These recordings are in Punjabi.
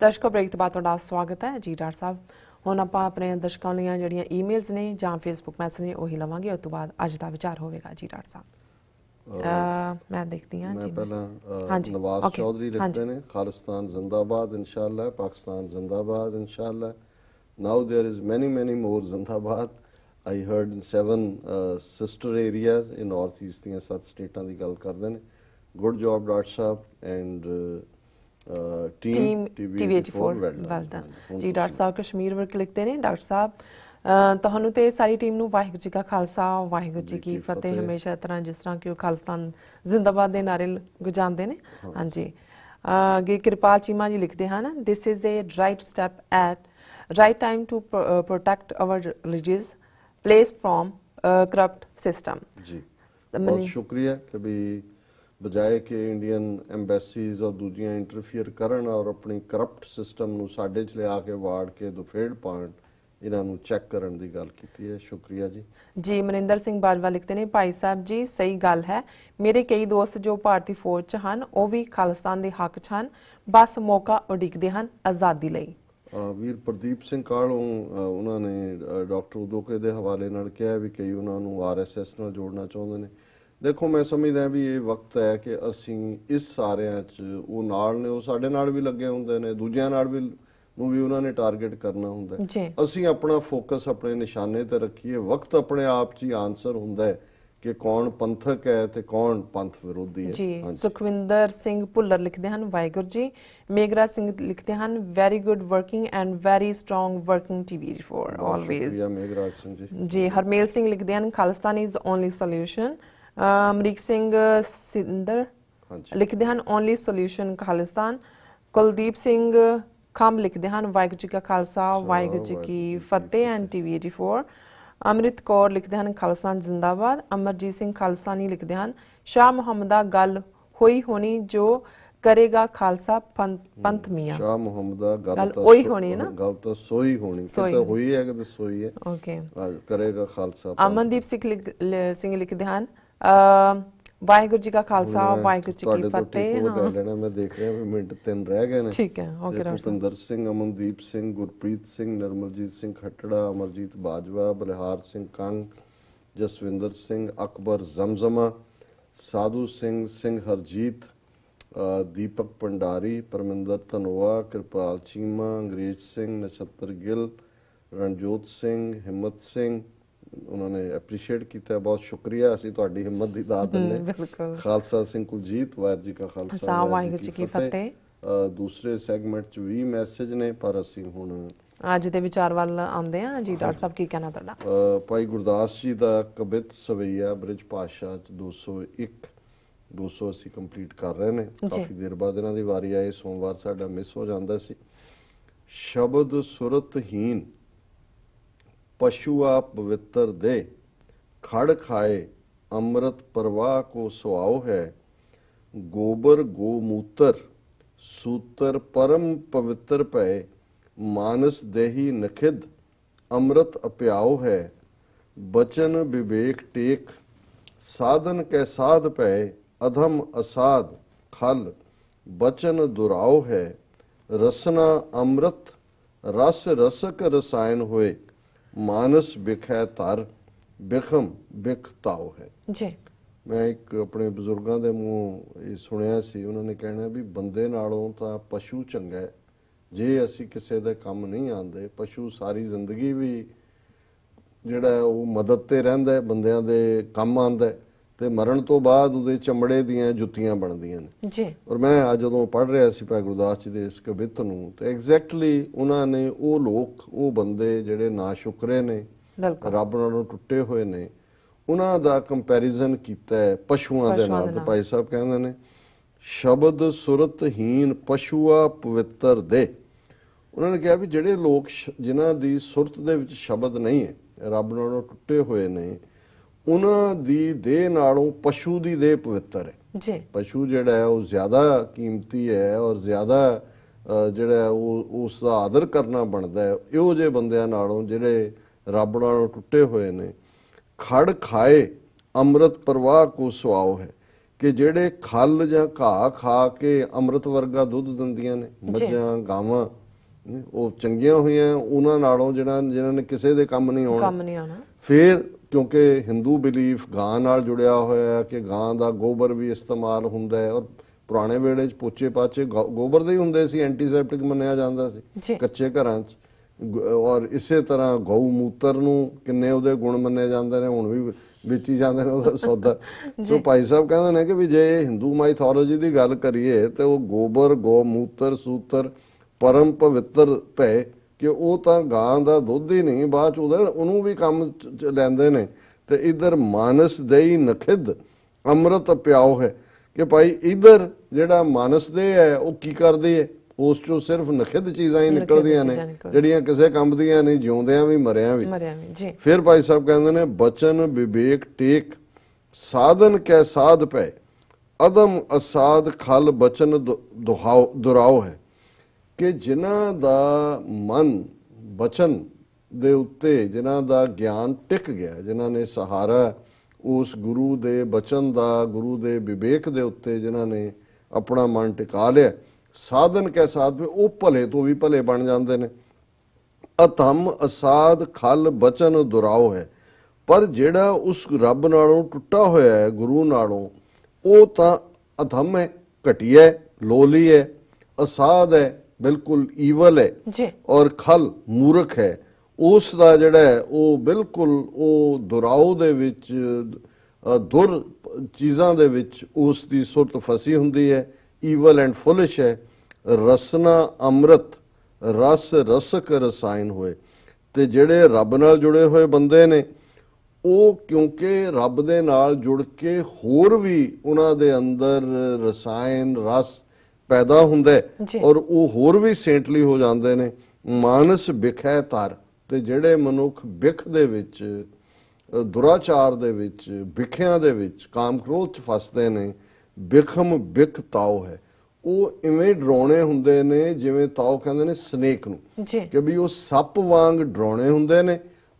ਦਰਸ਼ਕੋ ਬ੍ਰੇਕ ਤੋਂ ਬਾਅਦ ਤੁਹਾਡਾ ਸਵਾਗਤ ਹੈ ਜੀ ਡਾਕਟਰ ਸਾਹਿਬ ਹੁਣ ਆਪਾਂ ਆਪਣੇ ਦਰਸ਼ਕਾਂ ਲਈ ਜਿਹੜੀਆਂ ਈਮੇਲਸ ਨੇ ਜਾਂ ਫੇਸਬੁੱਕ ਮੈਸੇਜ ਨੇ ਉਹੀ ਲਵਾਂਗੇ ਉਸ ਤੋਂ ਬਾਅਦ ਅੱਜ ਦਾ ਵਿਚਾਰ ਹੋਵੇਗਾ ਜੀ ਡਾਕਟਰ ਸਾਹਿਬ ਮੈਂ ਦੇਖਦੀ ਹਾਂ ਜੀ ਪਹਿਲਾਂ ਨਵਾਜ਼ ਚੌਧਰੀ ਲਿਖਦੇ ਨੇ ਖਾਲਿਸਤਾਨ ਜ਼ਿੰਦਾਬਾਦ ਇਨਸ਼ਾਅੱਲਾ ਪਾਕਿਸਤਾਨ ਜ਼ਿੰਦਾਬਾਦ ਇਨਸ਼ਾਅੱਲਾ ਨਾਓ देयर is ਮੈਨੀ ਮੈਨੀ ਮੋਰ ਜ਼ਿੰਦਾਬਾਦ I heard in seven sister sister in north east ਦੀਆਂ ਸੱਤ ਸਟੇਟਾਂ ਦੀ ਗੱਲ ਕਰਦੇ ਨੇ ਗੁੱਡ ਜੌਬ ਡਾਕਟਰ ਸਾਹਿਬ ਐਂਡ ਟੀਮ 84 ਵੈਲਡਨ ਜੀ ਡਾਕਟਰ ਸਾਹਿਬ ਕਸ਼ਮੀਰ ਵਰਕ ਲਿਖਦੇ ਨੇ ਡਾਕਟਰ ਸਾਹਿਬ ਤੁਹਾਨੂੰ ਤੇ ਸਾਰੀ ਟੀਮ ਨੂੰ ਵਾਹਿਗੁਰੂ ਜੀ ਕਾ ਖਾਲਸਾ ਵਾਹਿਗੁਰੂ ਜੀ ਕੀ ਫਤਿਹ ਹਮੇਸ਼ਾ ਤਰ੍ਹਾਂ ਜਿਸ ਤਰ੍ਹਾਂ ਕਿ ਉਹ ਖਾਲਸਤਾਨ ਜ਼ਿੰਦਾਬਾਦ ਦੇ ਨਾਰੇ ਗੁਜਾਉਂਦੇ ਨੇ ਹਾਂਜੀ ਗੇ ਕਿਰਪਾਲ ਚੀਮਾ ਜੀ ਲਿਖਦੇ ਹਨ this is a right step at right time to protect our religious place from corrupt system ਜੀ ਬਹੁਤ ਸ਼ੁਕਰੀਆ ਕਿ ਵੀ ਬਜਾਏ ਕਿ ਇੰਡੀਅਨ ਐਮਬੈਸੀਜ਼ ਔਰ ਦੂਜੀਆਂ ਇੰਟਰਫੀਅਰ ਕਰਨ ਔਰ ਆਪਣੀ ਕਰਪਟ ਸਿਸਟਮ ਨੂੰ ਸਾਡੇ 'ਚ ਲਿਆ ਕੇ ਵਾੜ ਕੇ ਦੁਫੇੜ ਪਾਣ ਇਹਨਾਂ ਨੂੰ ਚੈੱਕ ਕਰਨ ਦੀ ਗੱਲ ਕੀਤੀ ਹੈ ਸ਼ੁਕਰੀਆ ਜੀ ਜੀ ਮਨਿੰਦਰ ਸਿੰਘ ਬਾਜਵਾ ਲਿਖਦੇ ਨੇ ਭਾਈ ਸਾਹਿਬ ਜੀ ਸਹੀ ਗੱਲ ਹੈ ਮੇਰੇ ਕਈ ਦੋਸਤ ਜੋ ਭਾਰਤੀ ਫੌਜ 'ਚ ਹਨ ਉਹ ਵੀ ਖਾਲਿਸਤਾਨ ਦੇ ਹੱਕ 'ਚ ਹਨ ਬਸ ਮੌਕਾ ਉਡੀਕਦੇ ਹਨ ਆਜ਼ਾਦੀ ਲਈ ਵੀਰ ਪ੍ਰਦੀਪ ਸਿੰਘ ਕਾਲੋਂ ਉਹਨਾਂ ਨੇ ਡਾਕਟਰ ਉਦੋਕੇ ਦੇ ਹਵਾਲੇ ਨਾਲ ਕਿਹਾ ਵੀ ਕਈ ਉਹਨਾਂ ਨੂੰ ਆਰਐਸਐਸ ਨਾਲ ਜੋੜਨਾ ਚਾਹੁੰਦੇ ਨੇ ਦੇਖੋ ਮੈਂ ਸਮਝਦਾ ਵੀ ਇਹ ਵਕਤ ਹੈ ਕਿ ਅਸੀਂ ਇਸ ਸਾਰਿਆਂ 'ਚ ਉਹ ਨਾਲ ਨੇ ਉਹ ਸਾਡੇ ਨਾਲ ਵੀ ਲੱਗੇ ਹੁੰਦੇ ਨੇ ਦੂਜਿਆਂ ਨਾਲ ਵੀ ਨੂੰ ਵੀ ਉਹਨਾਂ ਨੇ ਟਾਰਗੇਟ ਕਰਨਾ ਹੁੰਦਾ ਅਸੀਂ ਆਪਣਾ ਫੋਕਸ ਆਪਣੇ ਨਿਸ਼ਾਨੇ ਤੇ ਰੱਖੀਏ ਵਕਤ ਆਪਣੇ ਆਪ 'ਚ ਹੀ ਆਨਸਰ ਹੁੰਦਾ ਹੈ ਕਿ ਕੌਣ ਪੰਥਕ ਹੈ ਤੇ ਕੌਣ ਪੰਥ ਵਿਰੋਧੀ ਹੈ ਜੀ ਸੁਖਵਿੰਦਰ ਸਿੰਘ ਭੁੱਲਰ ਲਿਖਦੇ ਹਨ ਵਾਹਿਗੁਰੂ ਜੀ ਮੇਗਰਾ ਸਿੰਘ ਲਿਖਦੇ ਹਨ very good working and very strong working TV for always ਜੀ ਹਰਮੇਲ ਸਿੰਘ ਲਿਖਦੇ ਹਨ Khalistan is only solution Amrik Singh ਸਿੰਦਰ ਲਿਖਦੇ ਹਨ ਓਨਲੀ ਸੋਲੂਸ਼ਨ ਖਾਲਿਸਤਾਨ ਕੁਲਦੀਪ ਸਿੰਘ ਖੰਮ ਲਿਖਦੇ ਹਨ ਵਾਹਿਗੁਰੂ ਜੀ ਕਾ ਖਾਲਸਾ ਵਾਹਿਗੁਰੂ ਜੀ ਕੀ ਫਤਿਹ ਐਂਡ ਟੀਵੀ 84 ਅਮਰਿਤ ਕੌਰ ਲਿਖਦੇ ਹਨ ਖਾਲਸਾ ਜ਼ਿੰਦਾਬਾਦ ਅਮਰਜੀਤ ਸਿੰਘ ਖਾਲਸਾਨੀ ਲਿਖਦੇ ਹਨ ਸ਼ਾਹ ਮੁਹੰਮਦਾ ਗੱਲ ਹੋਈ ਹੋਣੀ ਜੋ ਕਰੇਗਾ ਖਾਲਸਾ ਪੰਥ ਮੀਆਂ ਸ਼ਾਹ ਮੁਹੰਮਦਾ ਗੱਲ ਤਾਂ ਹੋਈ ਹੋਣੀ ਨਾ ਗੱਲ ਤਾਂ ਸੋਈ ਹੋਣੀ ਤਾਂ ਹੋਈ ਹੈ ਕਿ ਤਾਂ ਸੋਈ ਹੈ ਓਕੇ ਕਰੇਗਾ ਖਾਲਸਾ ਅਮਨਦੀਪ ਸਿੰਘ ਲਿਖਦੇ ਹਨ ਅ ਵਾਹਿਗੁਰੂ ਜੀ ਕਾ ਖਾਲਸਾ ਵਾਹਿਗੁਰੂ ਜੀ ਕੀ ਫਤਿਹ ਹਾਂ ਤੁਹਾਡੇ ਲੈਣਾ ਮੈਂ ਦੇਖ ਰਿਹਾ ਵੀ ਮਿੰਟ ਤਿੰਨ ਰਹਿ ਗਏ ਨੇ ਠੀਕ ਹੈ ਓਕੇ ਡਾਕਟਰ ਸੁੰਦਰ ਸਿੰਘ ਅਮਨਦੀਪ ਸਿੰਘ ਗੁਰਪ੍ਰੀਤ ਸਿੰਘ ਨਰਮਲਜੀਤ ਸਿੰਘ ਖੱਟੜਾ ਅਮਰਜੀਤ ਬਾਜਵਾ ਬਲਹਾਰ ਸਿੰਘ ਕੰਗ ਜਸਵਿੰਦਰ ਸਿੰਘ ਅਕਬਰ ਜ਼ਮਜ਼ਮਾ ਸਾਧੂ ਸਿੰਘ ਸਿੰਘ ਹਰਜੀਤ ਦੀਪਕ ਪੰਡਾਰੀ ਪਰਮਿੰਦਰ ਧਨੋਆ ਕਿਰਪਾਲ ਚੀਮਾ ਅੰਗਰੇਜ਼ ਸਿੰਘ ਨਛੱਤਰ ਗਿੱਲ ਰਣਜੋਤ ਸਿੰਘ ਹਿੰਮਤ ਸਿੰਘ ਉਹਨਾਂ ਨੇ ਐਪਰੀਸ਼ੀਏਟ ਕੀਤਾ ਬਹੁਤ ਸ਼ੁਕਰੀਆ ਅਸੀਂ ਤੁਹਾਡੀ ਹਿੰਮਤ ਦੀ ਦਾਤ ਦਿੰਨੇ ਖਾਲਸਾ ਸਿੰਘ ਕੁਲਜੀਤ ਵਾਇਰ ਜੀ ਦਾ ਖਾਲਸਾ ਵਾਹਿਗੁਰੂ ਜੀ ਕੀ ਫਤਿਹ ਦੂਸਰੇ ਸੈਗਮੈਂਟ 'ਚ ਵੀ ਮੈਸੇਜ ਨੇ ਪਰ ਅਸੀਂ ਹੁਣ ਅੱਜ ਦੇ ਵਿਚਾਰ ਵੱਲ ਆਉਂਦੇ ਆ ਜੀ ਡਾਕਟਰ ਸਾਹਿਬ ਕੀ ਕਹਿਣਾ ਤੁਹਾਡਾ ਭਾਈ ਗੁਰਦਾਸ ਜੀ ਦਾ ਕਬਿਤ ਸਵਈਆ ਬ੍ਰਿਜ ਪਾਸ਼ਾ 'ਚ 201 200 ਅਸੀਂ ਕੰਪਲੀਟ ਕਰ ਰਹੇ ਨੇ ਕਾਫੀ ਦੇਰ ਬਾਅਦ ਇਹਨਾਂ ਦੀ ਵਾਰੀ ਆਏ ਸੋਮਵਾਰ ਸਾਡਾ ਮਿਸ ਹੋ ਜਾਂਦਾ ਸੀ ਸ਼ਬਦ ਸੁਰਤਹੀਨ पशुआ पवित्र दे खड़ खाए अमृत प्रवाह को सुहाओ है गोबर गोमूत्र सूत्र परम पवित्र पय मानस देही नखिद अमृत अप्याओ है बचन विवेक टेक साधन के साध पय अधम असाध खल बचन दुराओ है रसना अमृत रस रसक रसायन हुए ਮਾਨਸ ਬਿਖ ਤਰ ਬਖਮ ਬਖਤਾਉ ਹੈ ਜੀ ਮੈਂ ਇੱਕ ਆਪਣੇ ਬਜ਼ੁਰਗਾਂ ਦੇ ਮੂੰਹ ਇਹ ਸੁਣਿਆ ਸੀ ਉਹਨਾਂ ਨੇ ਕਹਿਣਾ ਵੀ ਬੰਦੇ ਨਾਲੋਂ ਤਾਂ ਪਸ਼ੂ ਚੰਗਾ ਹੈ ਜੇ ਅਸੀਂ ਕਿਸੇ ਦੇ ਕੰਮ ਨਹੀਂ ਆਂਦੇ ਪਸ਼ੂ ਸਾਰੀ ਜ਼ਿੰਦਗੀ ਵੀ ਜਿਹੜਾ ਉਹ ਮਦਦ ਤੇ ਰਹਿੰਦਾ ਬੰਦਿਆਂ ਦੇ ਕੰਮ ਆਂਦਾ ਤੇ ਮਰਨ ਤੋਂ ਬਾਅਦ ਉਹਦੇ ਚਮੜੇ ਦੀਆਂ ਜੁੱਤੀਆਂ ਬਣਦੀਆਂ ਨੇ ਜੀ ਔਰ ਮੈਂ ਅੱਜ ਜਦੋਂ ਪੜ ਰਿਹਾ ਸੀ ਭਾਈ ਗੁਰਦਾਸ ਜੀ ਦੇ ਇਸ ਕਵਿਤ ਨੂੰ ਤੇ ਐਗਜ਼ੈਕਟਲੀ ਉਹਨਾਂ ਨੇ ਉਹ ਲੋਕ ਉਹ ਬੰਦੇ ਜਿਹੜੇ ਨਾ ਸ਼ੁਕਰੇ ਨੇ ਰੱਬ ਨਾਲੋਂ ਟੁੱਟੇ ਹੋਏ ਨੇ ਉਹਨਾਂ ਦਾ ਕੰਪੈਰੀਜ਼ਨ ਕੀਤਾ ਹੈ ਪਸ਼ੂਆਂ ਦੇ ਨਾਲ ਤੇ ਭਾਈ ਸਾਹਿਬ ਕਹਿੰਦੇ ਨੇ ਸ਼ਬਦ ਸੁਰਤ ਹੀਨ ਪਸ਼ੂਆ ਪਵਿੱਤਰ ਦੇ ਉਹਨਾਂ ਨੇ ਕਿਹਾ ਵੀ ਜਿਹੜੇ ਲੋਕ ਜਿਨ੍ਹਾਂ ਦੀ ਸੁਰਤ ਦੇ ਵਿੱਚ ਸ਼ਬਦ ਨਹੀਂ ਹੈ ਰੱਬ ਨਾਲੋਂ ਟੁੱਟੇ ਹੋਏ ਨੇ ਉਹਨਾਂ ਦੀ ਦੇਹ ਨਾਲੋਂ ਪਸ਼ੂ ਦੀ ਦੇਹ ਪਵਿੱਤਰ ਹੈ ਜੀ ਪਸ਼ੂ ਜਿਹੜਾ ਹੈ ਉਹ ਜ਼ਿਆਦਾ ਕੀਮਤੀ ਹੈ ਔਰ ਜ਼ਿਆਦਾ ਜਿਹੜਾ ਉਹ ਉਸ ਦਾ ਆਦਰ ਕਰਨਾ ਬਣਦਾ ਹੈ ਇਹੋ ਜਿਹੇ ਬੰਦਿਆਂ ਨਾਲੋਂ ਜਿਹੜੇ ਰੱਬ ਨਾਲੋਂ ਟੁੱਟੇ ਹੋਏ ਨੇ ਖੜ ਖਾਏ ਅੰਮ੍ਰਿਤ ਪ੍ਰਵਾਹ ਕੋ ਸੁਆਉ ਹੈ ਕਿ ਜਿਹੜੇ ਖਲ ਜਾਂ ਘਾਹ ਖਾ ਕੇ ਅੰਮ੍ਰਿਤ ਵਰਗਾ ਦੁੱਧ ਦਿੰਦੀਆਂ ਨੇ ਮੱਝਾਂ ਗਾਵਾਂ ਉਹ ਚੰਗੀਆਂ ਹੋਈਆਂ ਉਹਨਾਂ ਨਾਲੋਂ ਜਿਹੜਾ ਜਿਨ੍ਹਾਂ ਨੇ ਕਿਸੇ ਦੇ ਕੰਮ ਨਹੀਂ ਆਉਣਾ ਕੰਮ ਨਹੀਂ ਆਉਣਾ ਫਿਰ ਕਿਉਂਕਿ ਹਿੰਦੂ ਬਿਲੀਫ ਗਾਂ ਨਾਲ ਜੁੜਿਆ ਹੋਇਆ ਹੈ ਕਿ ਗਾਂ ਦਾ ਗੋਬਰ ਵੀ ਇਸਤੇਮਾਲ ਹੁੰਦਾ ਹੈ ਔਰ ਪੁਰਾਣੇ ਵੇਲੇ 'ਚ ਪੋਚੇ ਪਾਚੇ ਗੋਬਰ ਦੇ ਹੀ ਹੁੰਦੇ ਸੀ ਐਂਟੀਸੈਪਟਿਕ ਮੰਨਿਆ ਜਾਂਦਾ ਸੀ ਕੱਚੇ ਘਰਾਂ 'ਚ ਔਰ ਇਸੇ ਤਰ੍ਹਾਂ ਗਊ ਮੂਤਰ ਨੂੰ ਕਿੰਨੇ ਉਹਦੇ ਗੁਣ ਮੰਨੇ ਜਾਂਦੇ ਨੇ ਹੁਣ ਵੀ ਵੇਚੀ ਜਾਂਦੇ ਨੇ ਉਹਦਾ ਸੌਦਾ ਸੋ ਭਾਈ ਸਾਹਿਬ ਕਹਿੰਦੇ ਨੇ ਕਿ ਵੀ ਜੇ ਹਿੰਦੂ ਮਾਈਥੋਲੋਜੀ ਦੀ ਗੱਲ ਕਰੀਏ ਤੇ ਉਹ ਗੋਬਰ ਗਊ ਮੂਤਰ ਸੂਤਰ ਪਰਮ ਪਵਿੱਤਰ ਭੈ ਕਿ ਉਹ ਤਾਂ ਗਾਂ ਦਾ ਦੁੱਧ ਹੀ ਨਹੀਂ ਬਾਅਦ ਚ ਉਹਦਾ ਉਹਨੂੰ ਵੀ ਕੰਮ ਲੈਂਦੇ ਨੇ ਤੇ ਇਧਰ ਮਾਨਸ ਦੇਈ ਨਖਿਦ ਅੰਮ੍ਰਿਤ ਪਿਆਉ ਹੈ ਕਿ ਭਾਈ ਇਧਰ ਜਿਹੜਾ ਮਾਨਸ ਦੇ ਹੈ ਉਹ ਕੀ ਕਰਦੇ ਹੈ ਉਸ ਚੋਂ ਸਿਰਫ ਨਖਿਦ ਚੀਜ਼ਾਂ ਹੀ ਨਿਕਲਦੀਆਂ ਨੇ ਜਿਹੜੀਆਂ ਕਿਸੇ ਕੰਮ ਦੀਆਂ ਨਹੀਂ ਜਿਉਂਦਿਆਂ ਵੀ ਮਰਿਆਂ ਵੀ ਜੀ ਫਿਰ ਭਾਈ ਸਾਹਿਬ ਕਹਿੰਦੇ ਨੇ ਬਚਨ ਵਿਵੇਕ ਟੇਕ ਸਾਧਨ ਕੈ ਸਾਧ ਪੈ ਅਦਮ ਅਸਾਦ ਖਲ ਬਚਨ ਦੁਹਾਉ ਦੁਰਾਉ ਹੈ ਕਿ ਜਿਨ੍ਹਾਂ ਦਾ ਮਨ ਬਚਨ ਦੇ ਉੱਤੇ ਜਿਨ੍ਹਾਂ ਦਾ ਗਿਆਨ ਟਿਕ ਗਿਆ ਜਿਨ੍ਹਾਂ ਨੇ ਸਹਾਰਾ ਉਸ ਗੁਰੂ ਦੇ ਬਚਨ ਦਾ ਗੁਰੂ ਦੇ ਵਿਵੇਕ ਦੇ ਉੱਤੇ ਜਿਨ੍ਹਾਂ ਨੇ ਆਪਣਾ ਮਨ ਟਿਕਾ ਲਿਆ ਸਾਧਨ ਕੇ ਸਾਥ ਉਹ ਭਲੇ ਤੋਂ ਵੀ ਭਲੇ ਬਣ ਜਾਂਦੇ ਨੇ ਅਤਮ ਅਸਾਦ ਖਲ ਬਚਨ ਦੁਰਾਉ ਹੈ ਪਰ ਜਿਹੜਾ ਉਸ ਰੱਬ ਨਾਲੋਂ ਟੁੱਟਾ ਹੋਇਆ ਹੈ ਗੁਰੂ ਨਾਲੋਂ ਉਹ ਤਾਂ ਅਧਮ ਹੈ ਘਟਿਆ ਲੋਲੀ ਹੈ ਅਸਾਦ ਹੈ ਬਿਲਕੁਲ ਈਵਲ ਹੈ ਜੀ ਔਰ ਖਲ ਮੂਰਖ ਹੈ ਉਸ ਦਾ ਜਿਹੜਾ ਉਹ ਬਿਲਕੁਲ ਉਹ ਦੁਰਾਉ ਦੇ ਵਿੱਚ ਦੁਰ ਚੀਜ਼ਾਂ ਦੇ ਵਿੱਚ ਉਸ ਦੀ ਸੁਰਤ ਫਸੀ ਹੁੰਦੀ ਹੈ ਈਵਲ ਐਂਡ ਫੁਲਿਸ਼ ਹੈ ਰਸਨਾ ਅੰਮ੍ਰਿਤ ਰਸ ਰਸਕ ਰਸਾਇਣ ਹੋਏ ਤੇ ਜਿਹੜੇ ਰੱਬ ਨਾਲ ਜੁੜੇ ਹੋਏ ਬੰਦੇ ਨੇ ਉਹ ਕਿਉਂਕਿ ਰੱਬ ਦੇ ਨਾਲ ਜੁੜ ਕੇ ਹੋਰ ਵੀ ਉਹਨਾਂ ਦੇ ਅੰਦਰ ਰਸਾਇਣ ਰਸ ਪੈਦਾ ਹੁੰਦਾ ਔਰ ਉਹ ਹੋਰ ਵੀ ਸੇਂਟਲੀ ਹੋ ਜਾਂਦੇ ਨੇ ਮਾਨਸ ਵਿਖੈ ਤਰ ਤੇ ਜਿਹੜੇ ਮਨੁੱਖ ਵਿਖ ਦੇ ਵਿੱਚ ਦੁਰਾਚਾਰ ਦੇ ਵਿੱਚ ਵਿਖਿਆਂ ਦੇ ਵਿੱਚ ਕਾਮ ਕ੍ਰੋਧ ਚ ਫਸਦੇ ਨੇ ਵਿਖਮ ਵਿਖ ਤਾਉ ਹੈ ਉਹ ਇਵੇਂ ਡਰਾਉਣੇ ਹੁੰਦੇ ਨੇ ਜਿਵੇਂ ਤਾਉ ਕਹਿੰਦੇ ਨੇ ਸਨੇਕ ਨੂੰ ਕਿ ਵੀ ਉਹ ਸੱਪ ਵਾਂਗ ਡਰਾਉਣੇ ਹੁੰਦੇ ਨੇ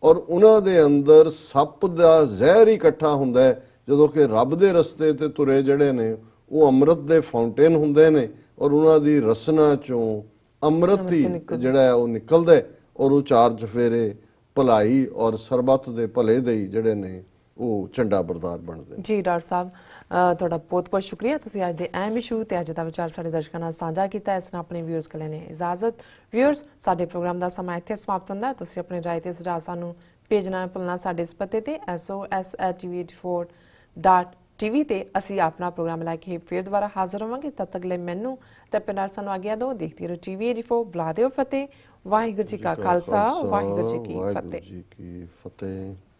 ਔਰ ਉਹਨਾਂ ਦੇ ਅੰਦਰ ਸੱਪ ਦਾ ਜ਼ਹਿਰ ਇਕੱਠਾ ਹੁੰਦਾ ਹੈ ਜਦੋਂ ਕਿ ਰੱਬ ਦੇ ਰਸਤੇ ਤੇ ਤੁਰੇ ਜਿਹੜੇ ਨੇ ਉਹ ਅੰਮ੍ਰਿਤ ਦੇ ਫਾਉਂਟੇਨ ਹੁੰਦੇ ਨੇ ਔਰ ਉਹਨਾਂ ਦੀ ਰਸਨਾ ਚੋਂ ਅੰਮ੍ਰਿਤ ਹੀ ਜਿਹੜਾ ਹੈ ਉਹ ਨਿਕਲਦਾ ਹੈ ਔਰ ਉਹ ਚਾਰ ਜਫੇਰੇ ਭਲਾਈ ਔਰ ਸਰਬੱਤ ਦੇ ਭਲੇ ਦੇ ਜਿਹੜੇ ਨੇ ਉਹ ਝੰਡਾ ਬਰਦਾਰ ਬਣਦੇ ਜੀ ਡਾਕਟਰ ਸਾਹਿਬ ਤੁਹਾਡਾ ਬਹੁਤ ਬਹੁਤ ਸ਼ੁਕਰੀਆ ਤੁਸੀਂ ਅੱਜ ਦੇ ਅਹਿਮ ਇਸ਼ੂ ਤੇ ਅੱਜ ਦਾ ਵਿਚਾਰ ਸਾਡੇ ਦਰਸ਼ਕਾਂ ਨਾਲ ਸਾਂਝਾ ਕੀਤਾ ਇਸ ਨਾਲ ਆਪਣੇ ਵਿਊਅਰਸ ਕੋਲ ਨੇ ਇਜਾਜ਼ਤ ਵੀਅਰਸ ਸਾਡੇ ਪ੍ਰੋਗਰਾਮ ਦਾ ਸਮਾਂ ਇੱਥੇ ਸਮਾਪਤ ਹੁੰਦਾ ਤੁਸੀਂ ਆਪਣੇ ਰਾਏ ਤੇ ਸੁਝਾਅ ਸਾਨੂੰ ਭੇਜਣਾ ਭੁੱਲਣਾ ਸਾਡੇ ਇਸ ਪਤੇ ਤੇ sos@tv4.com ਟੀਵੀ ਤੇ ਅਸੀਂ ਆਪਣਾ ਪ੍ਰੋਗਰਾਮ ਲੈ ਕੇ ਫੇਰ ਦੁਬਾਰਾ ਹਾਜ਼ਰ ਹੋਵਾਂਗੇ ਤਦ ਤੱਕ ਲਈ ਮੈਨੂੰ ਤੇ ਪਿਆਰ ਨਾਲ ਸਾਨੂੰ ਆਗਿਆ ਦਿਓ ਦੇਖਦੇ ਰਹੋ ਟੀਵੀ ਜੀ ਫੋ ਦਿਓ ਫਤਿਹ ਵਾਹਿਗੁਰੂ ਜੀ ਕਾ ਖਾਲਸਾ ਵਾਹਿਗੁਰੂ ਜੀ ਕੀ ਫਤਿਹ